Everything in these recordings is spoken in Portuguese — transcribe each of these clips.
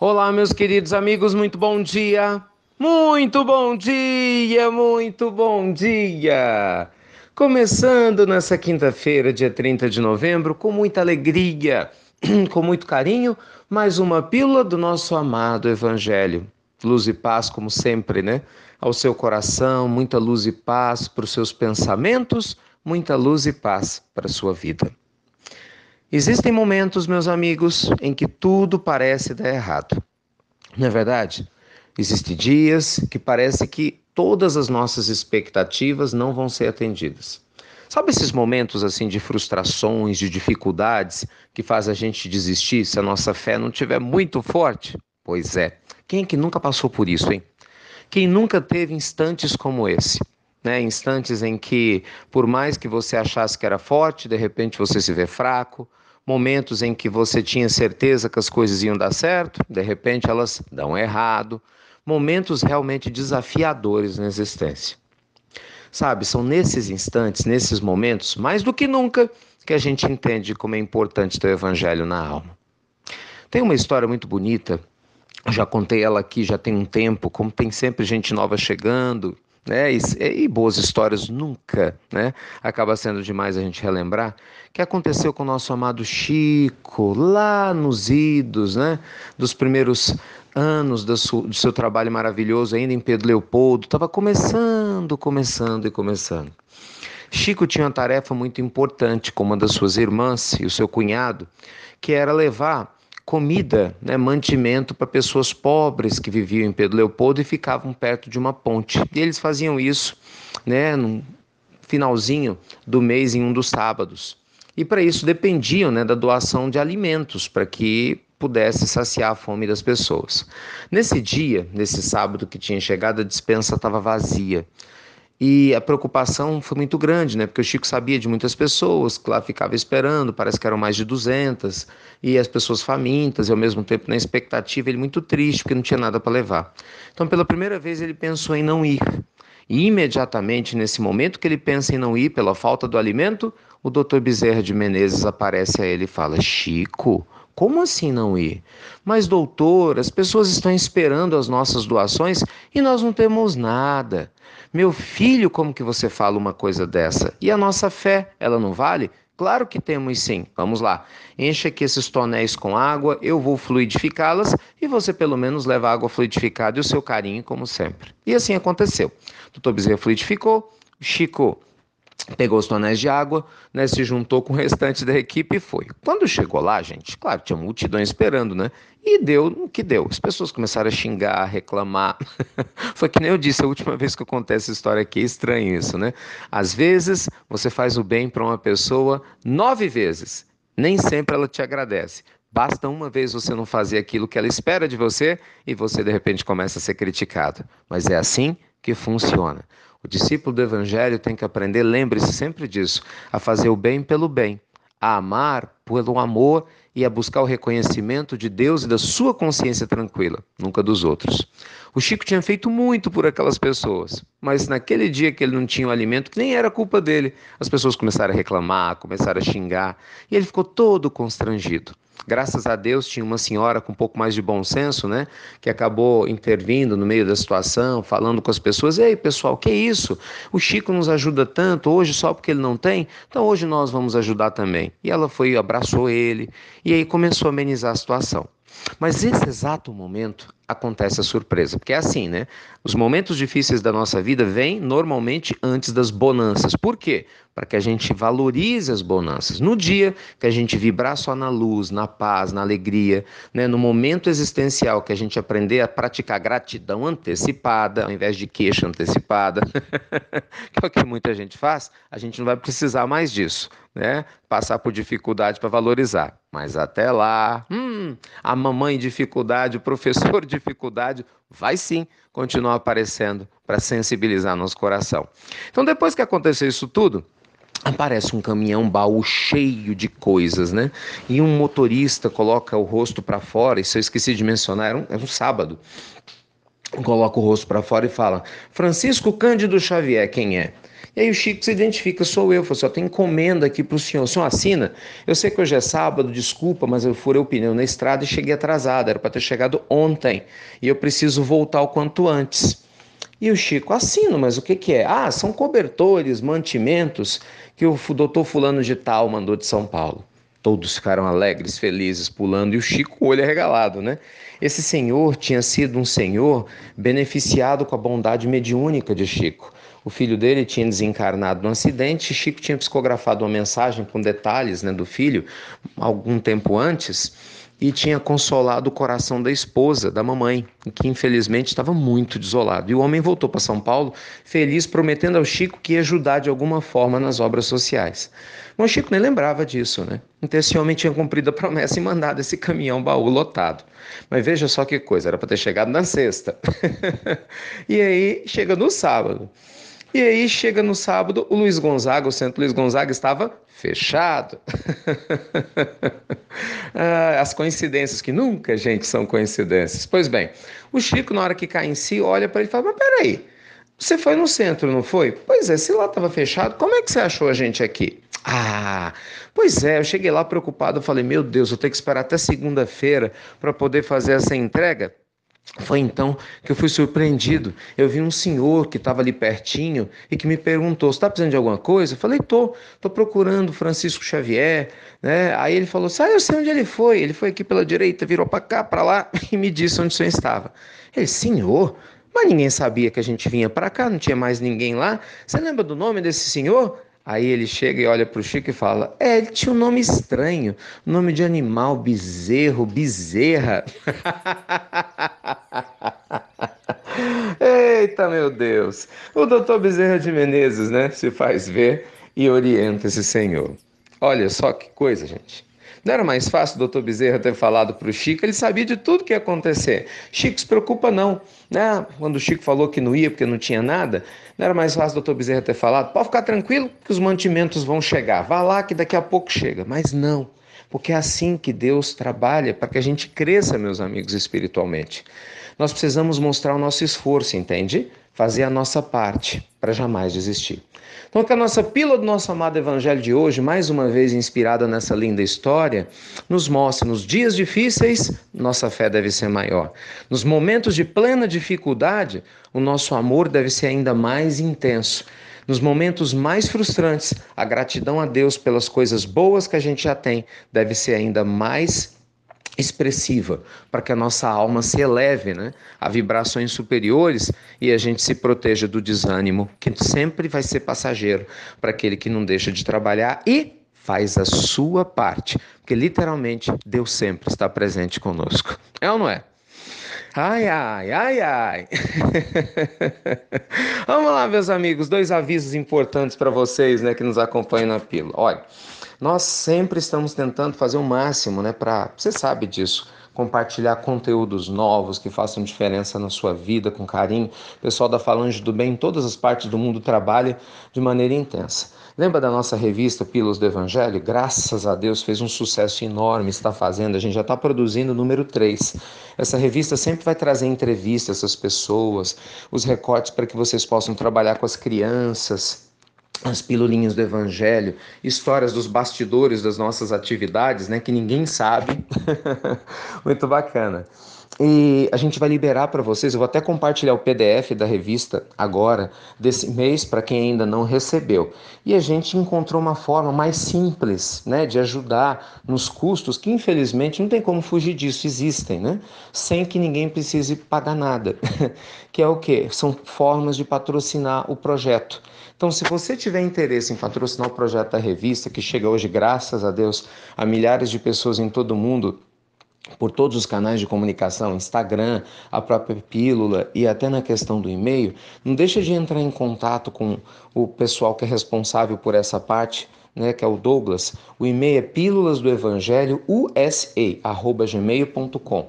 Olá, meus queridos amigos, muito bom dia! Muito bom dia, muito bom dia! Começando nessa quinta-feira, dia 30 de novembro, com muita alegria, com muito carinho, mais uma pílula do nosso amado Evangelho. Luz e paz, como sempre, né? Ao seu coração, muita luz e paz para os seus pensamentos, muita luz e paz para a sua vida. Existem momentos, meus amigos, em que tudo parece dar errado. Não é verdade? Existem dias que parece que todas as nossas expectativas não vão ser atendidas. Sabe esses momentos assim de frustrações, de dificuldades que faz a gente desistir se a nossa fé não tiver muito forte? Pois é. Quem é que nunca passou por isso, hein? Quem nunca teve instantes como esse? Né, instantes em que, por mais que você achasse que era forte, de repente você se vê fraco, momentos em que você tinha certeza que as coisas iam dar certo, de repente elas dão errado, momentos realmente desafiadores na existência. Sabe, são nesses instantes, nesses momentos, mais do que nunca, que a gente entende como é importante ter o evangelho na alma. Tem uma história muito bonita, já contei ela aqui já tem um tempo, como tem sempre gente nova chegando, né? E, e, boas histórias nunca, né? Acaba sendo demais a gente relembrar que aconteceu com o nosso amado Chico lá nos idos, né? Dos primeiros anos do seu, do seu trabalho maravilhoso ainda em Pedro Leopoldo, estava começando, começando e começando. Chico tinha uma tarefa muito importante com uma das suas irmãs e o seu cunhado, que era levar comida, né, mantimento para pessoas pobres que viviam em Pedro Leopoldo e ficavam perto de uma ponte. E eles faziam isso né, no finalzinho do mês, em um dos sábados. E para isso dependiam né, da doação de alimentos para que pudesse saciar a fome das pessoas. Nesse dia, nesse sábado que tinha chegado, a dispensa estava vazia. E a preocupação foi muito grande, né? Porque o Chico sabia de muitas pessoas que lá ficava esperando, parece que eram mais de 200, e as pessoas famintas, e ao mesmo tempo na expectativa, ele muito triste, porque não tinha nada para levar. Então, pela primeira vez, ele pensou em não ir. E imediatamente nesse momento que ele pensa em não ir pela falta do alimento, o doutor Bezerra de Menezes aparece a ele e fala: Chico, como assim não ir? Mas, doutor, as pessoas estão esperando as nossas doações e nós não temos nada. Meu filho, como que você fala uma coisa dessa? E a nossa fé, ela não vale? Claro que temos sim. Vamos lá. Enche aqui esses tonéis com água, eu vou fluidificá-las e você pelo menos leva a água fluidificada e o seu carinho, como sempre. E assim aconteceu. Doutor Bezerra fluidificou, Chico pegou os tonéis de água, né, se juntou com o restante da equipe e foi. Quando chegou lá, gente, claro, tinha multidão esperando, né? E deu o que deu. As pessoas começaram a xingar, a reclamar. foi que nem eu disse a última vez que eu contei essa história aqui, é estranho isso, né? Às vezes você faz o bem para uma pessoa nove vezes, nem sempre ela te agradece. Basta uma vez você não fazer aquilo que ela espera de você e você de repente começa a ser criticado. Mas é assim que funciona. O discípulo do Evangelho tem que aprender, lembre-se sempre disso, a fazer o bem pelo bem, a amar pelo amor e a buscar o reconhecimento de Deus e da sua consciência tranquila, nunca dos outros. O Chico tinha feito muito por aquelas pessoas, mas naquele dia que ele não tinha o alimento, que nem era culpa dele, as pessoas começaram a reclamar, começaram a xingar, e ele ficou todo constrangido. Graças a Deus tinha uma senhora com um pouco mais de bom senso, né? Que acabou intervindo no meio da situação, falando com as pessoas: ei, pessoal, que isso? O Chico nos ajuda tanto hoje só porque ele não tem? Então hoje nós vamos ajudar também. E ela foi, abraçou ele, e aí começou a amenizar a situação. Mas esse exato momento acontece a surpresa. Porque é assim, né? Os momentos difíceis da nossa vida vêm normalmente antes das bonanças. Por quê? Para que a gente valorize as bonanças. No dia que a gente vibrar só na luz, na paz, na alegria, né? no momento existencial que a gente aprender a praticar gratidão antecipada, ao invés de queixa antecipada, que é o que muita gente faz, a gente não vai precisar mais disso né, passar por dificuldade para valorizar. Mas até lá, hum, a mamãe dificuldade, o professor dificuldade, vai sim continuar aparecendo para sensibilizar nosso coração. Então, depois que aconteceu isso tudo, aparece um caminhão baú cheio de coisas, né? E um motorista coloca o rosto para fora, isso eu esqueci de mencionar, era um, era um sábado coloca o rosto para fora e fala: Francisco Cândido Xavier, quem é? E aí o Chico se identifica, sou eu, falou assim, tem encomenda aqui para o senhor, o senhor assina? Eu sei que hoje é sábado, desculpa, mas eu furei o pneu na estrada e cheguei atrasado, era para ter chegado ontem, e eu preciso voltar o quanto antes. E o Chico, assino, mas o que, que é? Ah, são cobertores, mantimentos que o doutor fulano de tal mandou de São Paulo. Todos ficaram alegres, felizes, pulando, e o Chico, o olho arregalado, né? Esse senhor tinha sido um senhor beneficiado com a bondade mediúnica de Chico. O filho dele tinha desencarnado num acidente, e Chico tinha psicografado uma mensagem com detalhes né, do filho algum tempo antes e tinha consolado o coração da esposa, da mamãe, que infelizmente estava muito desolado. E o homem voltou para São Paulo, feliz, prometendo ao Chico que ia ajudar de alguma forma nas obras sociais. Mas o Chico nem lembrava disso, né? Então esse homem tinha cumprido a promessa e mandado esse caminhão baú lotado. Mas veja só que coisa, era para ter chegado na sexta. e aí chega no sábado. E aí chega no sábado, o Luiz Gonzaga, o Centro Luiz Gonzaga estava fechado. Ah, as coincidências que nunca, gente, são coincidências. Pois bem, o Chico, na hora que cai em si, olha para ele e fala: Mas peraí, você foi no centro, não foi? Pois é, se lá estava fechado, como é que você achou a gente aqui? Ah, pois é, eu cheguei lá preocupado, falei: Meu Deus, eu tenho que esperar até segunda-feira para poder fazer essa entrega. Foi então que eu fui surpreendido. Eu vi um senhor que estava ali pertinho e que me perguntou: "Você está precisando de alguma coisa?" Eu falei: "Tô, tô procurando Francisco Xavier", né? Aí ele falou: "Ah, eu sei onde ele foi. Ele foi aqui pela direita, virou para cá, para lá e me disse onde o senhor estava." Ele: "Senhor, mas ninguém sabia que a gente vinha para cá, não tinha mais ninguém lá. Você lembra do nome desse senhor?" Aí ele chega e olha para o Chico e fala: É, ele tinha um nome estranho, nome de animal, bezerro, bezerra. Eita, meu Deus! O doutor Bezerra de Menezes, né, se faz ver e orienta esse senhor. Olha só que coisa, gente. Não era mais fácil o doutor Bezerra ter falado para o Chico, ele sabia de tudo que ia acontecer. Chico, se preocupa não. Né? Quando o Chico falou que não ia porque não tinha nada, não era mais fácil o doutor Bezerra ter falado, pode ficar tranquilo que os mantimentos vão chegar, vá lá que daqui a pouco chega. Mas não, porque é assim que Deus trabalha para que a gente cresça, meus amigos, espiritualmente nós precisamos mostrar o nosso esforço, entende? Fazer a nossa parte para jamais desistir. Então, que a nossa pílula do nosso amado Evangelho de hoje, mais uma vez inspirada nessa linda história, nos mostre nos dias difíceis, nossa fé deve ser maior. Nos momentos de plena dificuldade, o nosso amor deve ser ainda mais intenso. Nos momentos mais frustrantes, a gratidão a Deus pelas coisas boas que a gente já tem deve ser ainda mais expressiva, para que a nossa alma se eleve né, a vibrações superiores e a gente se proteja do desânimo, que sempre vai ser passageiro para aquele que não deixa de trabalhar e faz a sua parte, porque literalmente Deus sempre está presente conosco. É ou não é? Ai, ai, ai, ai. Vamos lá, meus amigos, dois avisos importantes para vocês, né, que nos acompanham na pílula. Olha, nós sempre estamos tentando fazer o máximo, né? Para você sabe disso, compartilhar conteúdos novos que façam diferença na sua vida com carinho. O pessoal da Falange do Bem em todas as partes do mundo trabalha de maneira intensa. Lembra da nossa revista Pílulas do Evangelho? Graças a Deus fez um sucesso enorme, está fazendo, a gente já está produzindo o número 3. Essa revista sempre vai trazer entrevistas essas pessoas, os recortes para que vocês possam trabalhar com as crianças, as pilulinhas do evangelho, histórias dos bastidores das nossas atividades, né, que ninguém sabe. Muito bacana. E a gente vai liberar para vocês, eu vou até compartilhar o PDF da revista agora, desse mês, para quem ainda não recebeu. E a gente encontrou uma forma mais simples né, de ajudar nos custos, que infelizmente não tem como fugir disso, existem, né? Sem que ninguém precise pagar nada. que é o quê? São formas de patrocinar o projeto. Então, se você tiver interesse em patrocinar o projeto da revista, que chega hoje, graças a Deus, a milhares de pessoas em todo o mundo, por todos os canais de comunicação, Instagram, a própria pílula e até na questão do e-mail, não deixa de entrar em contato com o pessoal que é responsável por essa parte, né, que é o Douglas. O e-mail é pílulas do evangelho usa@gmail.com.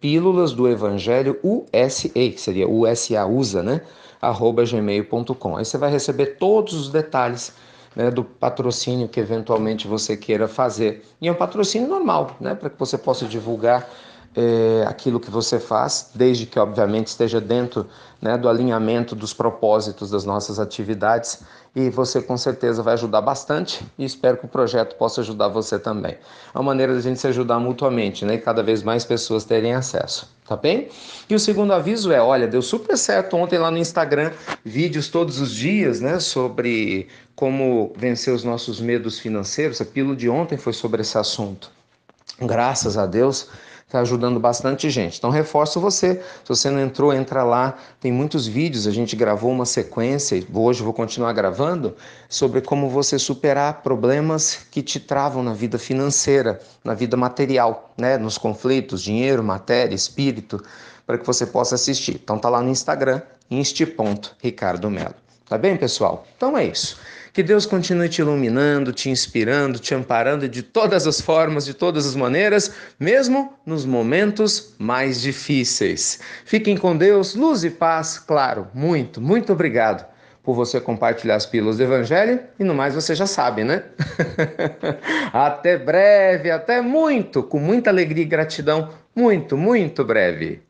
Pílulas do evangelho USA, que seria USA usa, né? arroba gmail.com. Aí você vai receber todos os detalhes né, do patrocínio que eventualmente você queira fazer. E é um patrocínio normal, né, para que você possa divulgar é, aquilo que você faz, desde que, obviamente, esteja dentro né, do alinhamento dos propósitos das nossas atividades. E você, com certeza, vai ajudar bastante e espero que o projeto possa ajudar você também. É uma maneira a gente se ajudar mutuamente né, e cada vez mais pessoas terem acesso, tá bem? E o segundo aviso é: olha, deu super certo ontem lá no Instagram, vídeos todos os dias né, sobre como vencer os nossos medos financeiros. A pílula de ontem foi sobre esse assunto. Graças a Deus está ajudando bastante gente. Então reforço você, se você não entrou, entra lá, tem muitos vídeos, a gente gravou uma sequência, hoje vou continuar gravando, sobre como você superar problemas que te travam na vida financeira, na vida material, né? nos conflitos, dinheiro, matéria, espírito, para que você possa assistir. Então tá lá no Instagram, inst.ricardomelo. Tá bem, pessoal? Então é isso. Que Deus continue te iluminando, te inspirando, te amparando de todas as formas, de todas as maneiras, mesmo nos momentos mais difíceis. Fiquem com Deus, luz e paz, claro. Muito, muito obrigado por você compartilhar as pílulas do Evangelho e no mais você já sabe, né? até breve, até muito, com muita alegria e gratidão, muito, muito breve.